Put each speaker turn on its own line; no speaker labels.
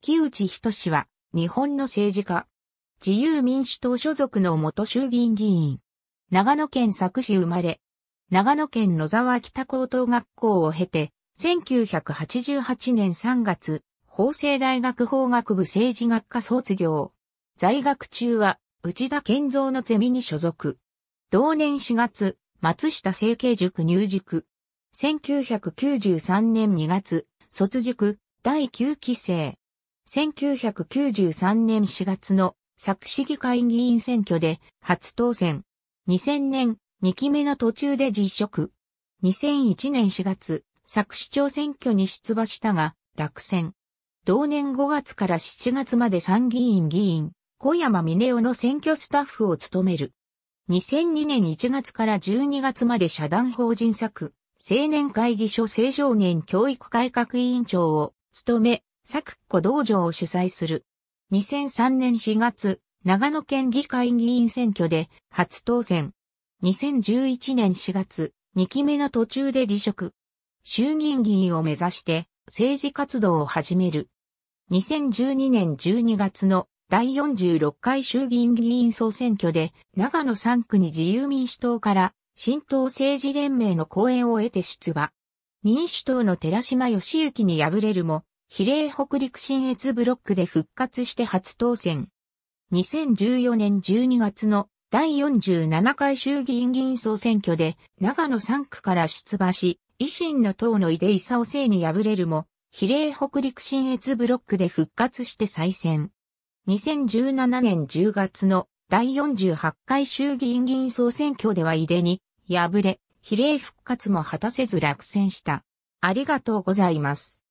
木内仁は、日本の政治家。自由民主党所属の元衆議院議員。長野県佐久市生まれ。長野県野沢北高等学校を経て、1988年3月、法政大学法学部政治学科卒業。在学中は、内田健造のゼミに所属。同年4月、松下政経塾入塾。1993年2月、卒塾、第9期生。1993年4月の作詞議会議員選挙で初当選。2000年2期目の途中で辞職。2001年4月、作市長選挙に出馬したが、落選。同年5月から7月まで参議院議員、小山峰夫の選挙スタッフを務める。2002年1月から12月まで社団法人作、青年会議所青少年教育改革委員長を務め、ッコ道場を主催する。2003年4月、長野県議会議員選挙で初当選。2011年4月、2期目の途中で辞職。衆議院議員を目指して政治活動を始める。2012年12月の第46回衆議院議員総選挙で長野3区に自由民主党から新党政治連盟の講演を得て出馬。民主党の寺島義行に敗れるも比例北陸新越ブロックで復活して初当選。2014年12月の第47回衆議院議員総選挙で長野3区から出馬し、維新の党の井出勲生に敗れるも、比例北陸新越ブロックで復活して再選。2017年10月の第48回衆議院議員総選挙では井出に敗れ、比例復活も果たせず落選した。ありがとうございます。